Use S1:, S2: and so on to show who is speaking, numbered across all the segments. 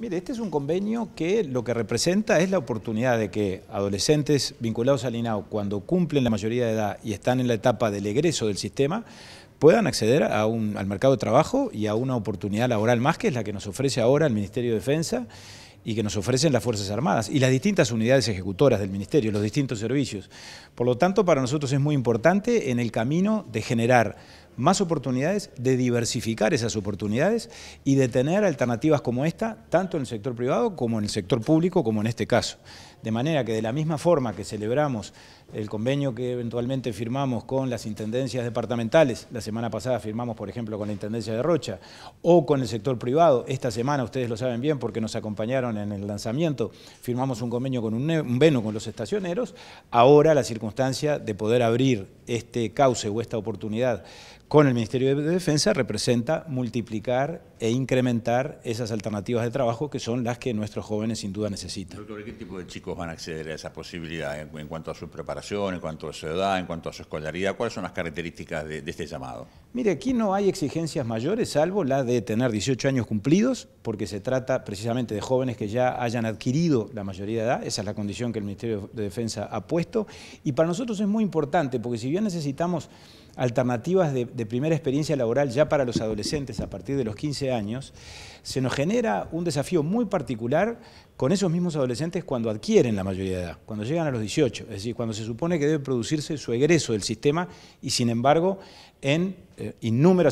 S1: Mire, este es un convenio que lo que representa es la oportunidad de que adolescentes vinculados al INAO, cuando cumplen la mayoría de edad y están en la etapa del egreso del sistema, puedan acceder al mercado de trabajo y a una oportunidad laboral más que es la que nos ofrece ahora el Ministerio de Defensa y que nos ofrecen las Fuerzas Armadas y las distintas unidades ejecutoras del Ministerio, los distintos servicios. Por lo tanto, para nosotros es muy importante en el camino de generar más oportunidades, de diversificar esas oportunidades y de tener alternativas como esta, tanto en el sector privado como en el sector público, como en este caso. De manera que de la misma forma que celebramos el convenio que eventualmente firmamos con las intendencias departamentales, la semana pasada firmamos por ejemplo con la Intendencia de Rocha, o con el sector privado, esta semana ustedes lo saben bien porque nos acompañaron en el lanzamiento, firmamos un convenio con un, veno con los estacioneros, ahora la circunstancia de poder abrir este cauce o esta oportunidad con el Ministerio de Defensa representa multiplicar e incrementar esas alternativas de trabajo que son las que nuestros jóvenes sin duda necesitan.
S2: ¿qué tipo de van a acceder a esa posibilidad en, cuanto a su preparación, en cuanto a su edad, en cuanto a su escolaridad? ¿Cuáles son las características de, este llamado?
S1: Mire, aquí no hay exigencias mayores, salvo la de tener 18 años cumplidos, porque se trata precisamente de jóvenes que ya hayan adquirido la mayoría de edad, esa es la condición que el Ministerio de Defensa ha puesto, y para nosotros es muy importante, porque si bien necesitamos alternativas de, primera experiencia laboral ya para los adolescentes a partir de los 15 años, se nos genera un desafío muy particular con esos mismos adolescentes cuando adquieren la mayoría de edad, cuando llegan a los 18, es decir, cuando se supone que debe producirse su egreso del sistema y sin embargo en eh,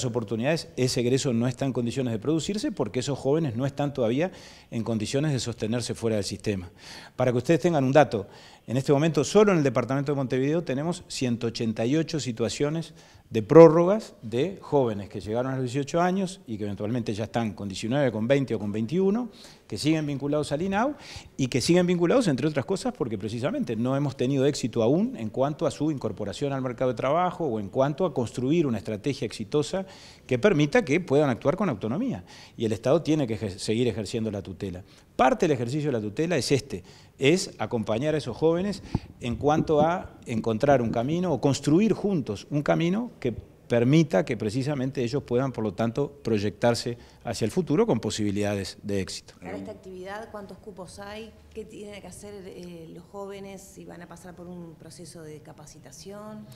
S1: oportunidades ese egreso no está en condiciones de producirse porque esos jóvenes no están todavía en condiciones de sostenerse fuera del sistema. Para que ustedes tengan un dato, en este momento solo en el departamento de Montevideo tenemos 188 situaciones de prórrogas de jóvenes que llegaron a los 18 años y que eventualmente ya están con 19, con 20 o con 21, que siguen vinculados al INAU y que siguen vinculados, entre otras cosas, porque precisamente no hemos tenido éxito aún en cuanto a su incorporación al mercado de trabajo o en cuanto a construir una estrategia exitosa que permita que puedan actuar con autonomía. Y el Estado tiene que seguir ejerciendo la tutela. Parte del ejercicio de la tutela es este, es acompañar a esos jóvenes en cuanto a encontrar un camino o construir juntos un camino que permita que precisamente ellos puedan, por lo tanto, proyectarse hacia el futuro con posibilidades de éxito. Para esta actividad, ¿cuántos cupos hay? ¿Qué tienen que hacer eh, los jóvenes si van a pasar por un proceso de capacitación?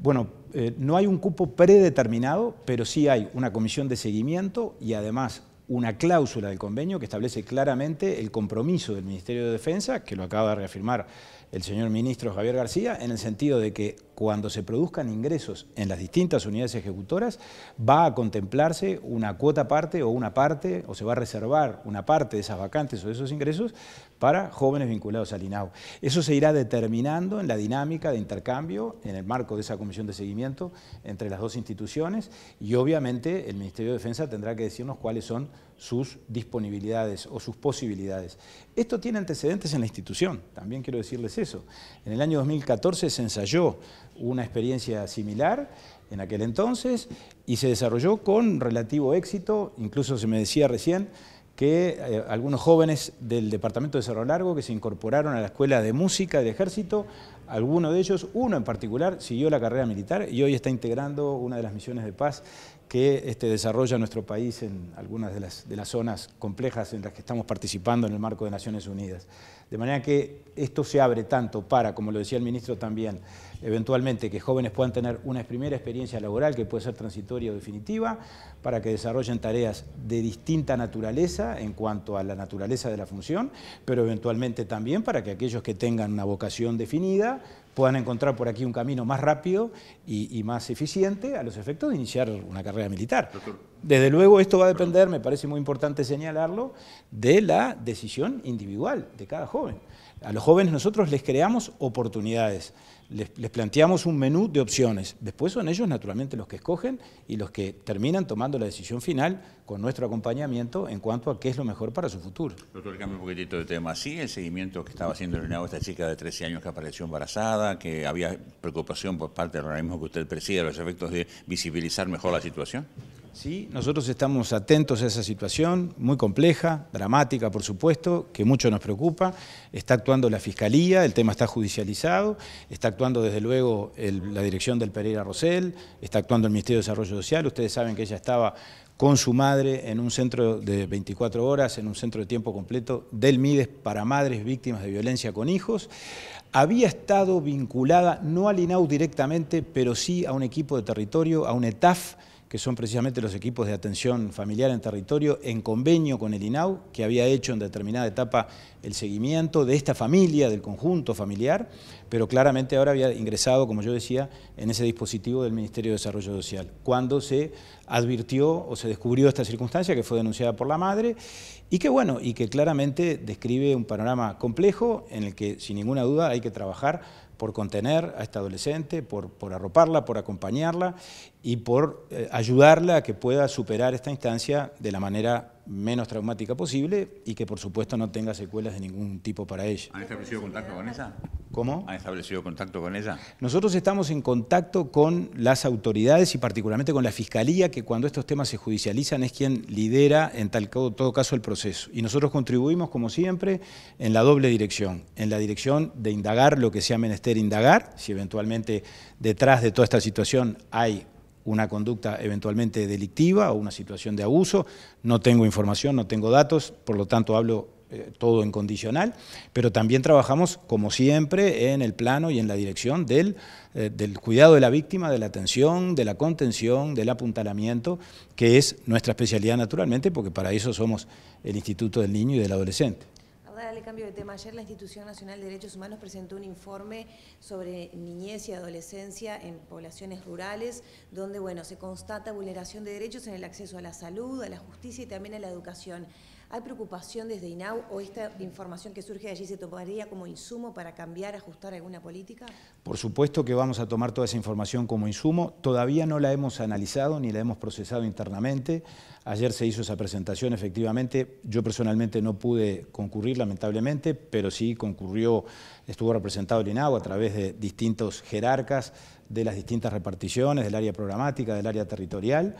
S1: Bueno, eh, no hay un cupo predeterminado, pero sí hay una comisión de seguimiento y además una cláusula del convenio que establece claramente el compromiso del Ministerio de Defensa, que lo acaba de reafirmar el señor ministro Javier García, en el sentido de que cuando se produzcan ingresos en las distintas unidades ejecutoras, va a contemplarse una cuota parte o una parte, o se va a reservar una parte de esas vacantes o de esos ingresos para jóvenes vinculados al INAU. Eso se irá determinando en la dinámica de intercambio, en el marco de esa comisión de seguimiento entre las dos instituciones, y obviamente el Ministerio de Defensa tendrá que decirnos cuáles son sus disponibilidades o sus posibilidades. Esto tiene antecedentes en la institución, también quiero decirles eso. En el año 2014 se ensayó una experiencia similar en aquel entonces y se desarrolló con relativo éxito, incluso se me decía recién que eh, algunos jóvenes del departamento de Cerro Largo que se incorporaron a la escuela de música del ejército, alguno de ellos, uno en particular, siguió la carrera militar y hoy está integrando una de las misiones de paz que este, desarrolla nuestro país en algunas de las, de las, zonas complejas en las que estamos participando en el marco de Naciones Unidas. De manera que esto se abre tanto para, como lo decía el ministro también, eventualmente que jóvenes puedan tener una primera experiencia laboral que puede ser transitoria o definitiva, para que desarrollen tareas de distinta naturaleza en cuanto a la naturaleza de la función, pero eventualmente también para que aquellos que tengan una vocación definida puedan encontrar por aquí un camino más rápido y, más eficiente a los efectos de iniciar una carrera militar. Desde luego esto va a depender, me parece muy importante señalarlo, de la decisión individual de cada joven. A los jóvenes nosotros les creamos oportunidades les, planteamos un menú de opciones. Después son ellos naturalmente los que escogen y los que terminan tomando la decisión final con nuestro acompañamiento en cuanto a qué es lo mejor para su futuro.
S2: Doctor, cambio un poquitito de tema. ¿Sí el seguimiento que estaba haciendo el esta chica de 13 años que apareció embarazada, que había preocupación por parte del organismo que usted preside, los efectos de visibilizar mejor la situación?
S1: ¿sí? Nosotros estamos atentos a esa situación, muy compleja, dramática, por supuesto, que mucho nos preocupa. Está actuando la Fiscalía, el tema está judicializado, está actuando desde luego la dirección del Pereira Rosell, está actuando el Ministerio de Desarrollo Social. Ustedes saben que ella estaba con su madre en un centro de 24 horas, en un centro de tiempo completo del MIDES para madres víctimas de violencia con hijos. Había estado vinculada, no al INAU directamente, pero sí a un equipo de territorio, a un ETAF, que son precisamente los equipos de atención familiar en territorio, en convenio con el INAU, que había hecho en determinada etapa el seguimiento de esta familia, del conjunto familiar, pero claramente ahora había ingresado, como yo decía, en ese dispositivo del Ministerio de Desarrollo Social, cuando se advirtió o se descubrió esta circunstancia que fue denunciada por la madre y que, bueno, y que claramente describe un panorama complejo en el que, sin ninguna duda, hay que trabajar por contener a esta adolescente, por, por arroparla, por acompañarla y por eh, ayudarla a que pueda superar esta instancia de la manera menos traumática posible y que por supuesto no tenga secuelas de ningún tipo para ella.
S2: contacto con ella? ¿Cómo? ¿Han establecido contacto con ella?
S1: Nosotros estamos en contacto con las autoridades y particularmente con la Fiscalía, que cuando estos temas se judicializan es quien lidera en tal, todo caso el proceso. Y nosotros contribuimos, como siempre, en la doble dirección, en la dirección de indagar lo que sea menester indagar, si eventualmente detrás de toda esta situación hay una conducta eventualmente delictiva o una situación de abuso. No tengo información, no tengo datos, por lo tanto hablo eh, todo en condicional, pero también trabajamos, como siempre, en el plano y en la dirección del, eh, del cuidado de la víctima, de la atención, de la contención, del apuntalamiento, que es nuestra especialidad naturalmente, porque para eso somos el Instituto del Niño y del Adolescente. Ahora le cambio de tema. Ayer la Institución Nacional de Derechos Humanos presentó un informe sobre niñez y adolescencia en poblaciones rurales, donde bueno, se constata vulneración de derechos en el acceso a la salud, a la justicia y también a la educación. ¿Hay preocupación desde INAU o esta información que surge de allí se tomaría como insumo para cambiar, ajustar alguna política? Por supuesto que vamos a tomar toda esa información como insumo. Todavía no la hemos analizado ni la hemos procesado internamente. Ayer se hizo esa presentación, efectivamente. Yo personalmente no pude concurrir, lamentablemente, pero sí concurrió, estuvo representado el INAU a través de distintos jerarcas de las distintas reparticiones, del área programática, del área territorial.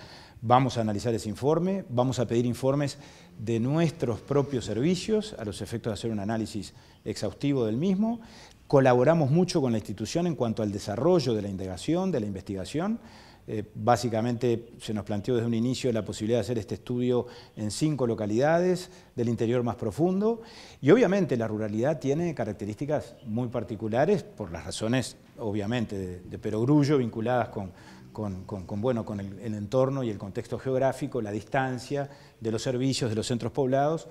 S1: Vamos a analizar ese informe, vamos a pedir informes de nuestros propios servicios a los efectos de hacer un análisis exhaustivo del mismo. Colaboramos mucho con la institución en cuanto al desarrollo de la integración, de la investigación. Eh, básicamente se nos planteó desde un inicio la posibilidad de hacer este estudio en cinco localidades del interior más profundo y obviamente la ruralidad tiene características muy particulares por las razones obviamente de, de perogrullo vinculadas con, con, bueno, con el, entorno y el contexto geográfico, la distancia de los servicios, de los centros poblados.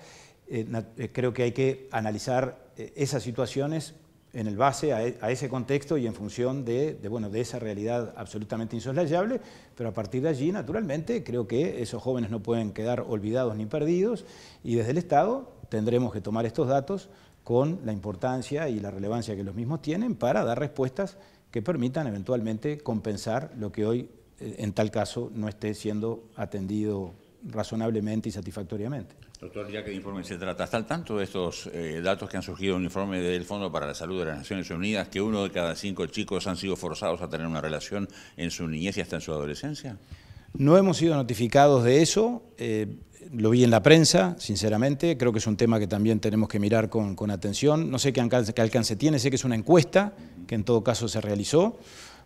S1: Eh, eh, creo que hay que analizar eh, esas situaciones en el base e, a, ese contexto y en función de, de esa realidad absolutamente insoslayable, pero a partir de allí, naturalmente, creo que esos jóvenes no pueden quedar olvidados ni perdidos y desde el Estado tendremos que tomar estos datos con la importancia y la relevancia que los mismos tienen para dar respuestas que permitan eventualmente compensar lo que hoy eh, en tal caso no esté siendo atendido razonablemente y satisfactoriamente.
S2: Doctor, ya que informe se trata, ¿está al tanto de estos eh, datos que han surgido en el informe del Fondo para la Salud de las Naciones Unidas, que uno de cada cinco chicos han sido forzados a tener una relación en su niñez y hasta en su adolescencia?
S1: No hemos sido notificados de eso. Eh, lo vi en la prensa, sinceramente, creo que es un tema que también tenemos que mirar con, con atención. No sé qué alcance, qué alcance, tiene, sé que es una encuesta que en todo caso se realizó.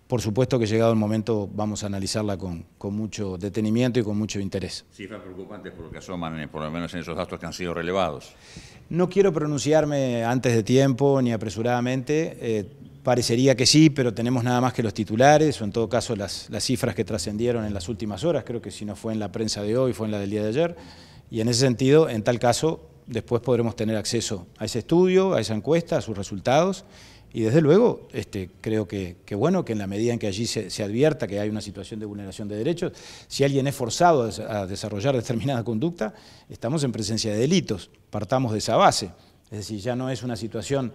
S1: Por supuesto que llegado el momento vamos a analizarla con, con mucho
S2: detenimiento y con mucho interés. Cifras preocupantes por lo que asoman, eh, por lo menos en esos datos que han sido relevados.
S1: No quiero pronunciarme antes de tiempo ni apresuradamente. Eh, Parecería que sí, pero tenemos nada más que los titulares, o en todo caso las, cifras que trascendieron en las últimas horas, creo que si no fue en la prensa de hoy, fue en la del día de ayer, y en ese sentido, en tal caso, después podremos tener acceso a ese estudio, a esa encuesta, a sus resultados, y desde luego, este, creo que, bueno que en la medida en que allí se, se, advierta que hay una situación de vulneración de derechos, si alguien es forzado a desarrollar determinada conducta, estamos en presencia de delitos, partamos de esa base. Es decir, ya no es una situación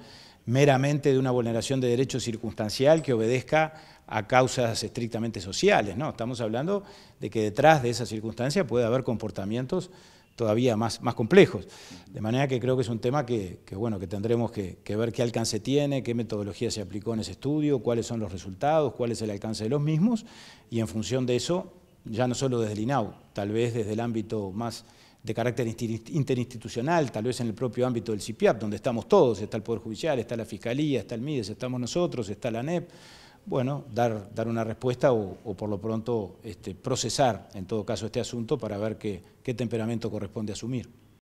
S1: meramente de una vulneración de derecho circunstancial que obedezca a causas estrictamente sociales, ¿no? Estamos hablando de que detrás de esa circunstancia puede haber comportamientos todavía más, más complejos. De manera que creo que es un tema que, bueno, que tendremos que, que, ver qué alcance tiene, qué metodología se aplicó en ese estudio, cuáles son los resultados, cuál es el alcance de los mismos, y en función de eso, ya no solo desde el INAU, tal vez desde el ámbito más de carácter interinstitucional, tal vez en el propio ámbito del CIPIAP, donde estamos todos, está el Poder Judicial, está la Fiscalía, está el MIDES, estamos nosotros, está la ANEP, bueno, dar, dar una respuesta o, o por lo pronto este, procesar en todo caso este asunto para ver qué, qué temperamento corresponde asumir.